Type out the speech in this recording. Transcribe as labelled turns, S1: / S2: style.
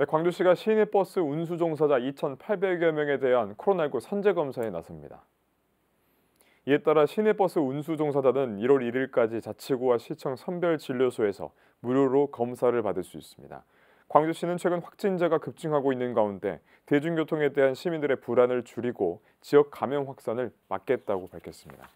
S1: 네, 광주시가 시내 버스 운수종사자 2,800여 명에 대한 코로나19 선제 검사에 나섭니다. 이에 따라 시내 버스 운수종사자는 1월 1일까지 자치구와 시청 선별진료소에서 무료로 검사를 받을 수 있습니다. 광주시는 최근 확진자가 급증하고 있는 가운데 대중교통에 대한 시민들의 불안을 줄이고 지역 감염 확산을 막겠다고 밝혔습니다.